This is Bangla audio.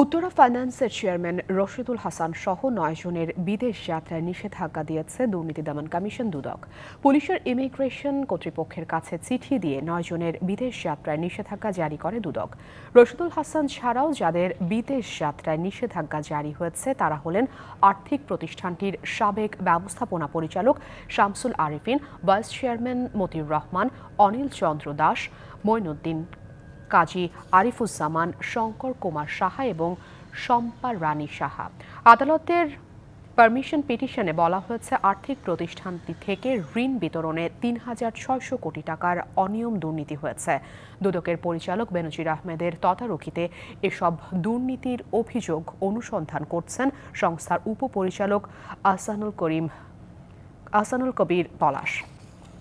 উত্তরা ফাইন্যান্সের চেয়ারম্যান রশিদুল হাসান সহ নয় জনের বিদেশ যাত্রায় নিষেধাজ্ঞা দিয়েছে দুর্নীতি দমন কমিশন দুদক পুলিশের ইমিগ্রেশন কর্তৃপক্ষের কাছে চিঠি দিয়ে নয় জনের বিদেশ যাত্রায় নিষেধাজ্ঞা জারি করে দুদক রশিদুল হাসান ছাড়াও যাদের বিদেশ যাত্রায় নিষেধাজ্ঞা জারি হয়েছে তারা হলেন আর্থিক প্রতিষ্ঠানটির সাবেক ব্যবস্থাপনা পরিচালক শামসুল আরিফিন ভাইস চেয়ারম্যান মতিউর রহমান অনিল চন্দ্র দাস মইনুদ্দিন কাজী আরিফুজ্জামান শঙ্কর কুমার সাহা এবং শম্পা রানী সাহা আদালতের পারমিশন পিটিশনে বলা হয়েছে আর্থিক প্রতিষ্ঠানটি থেকে ঋণ বিতরণে তিন হাজার ছয়শো কোটি টাকার অনিয়ম দুর্নীতি হয়েছে দুদকের পরিচালক বেনজির আহমেদের তদারকিতে এসব দুর্নীতির অভিযোগ অনুসন্ধান করছেন সংস্থার উপপরিচালক আসানুল করিম আসানুল কবির পলাশ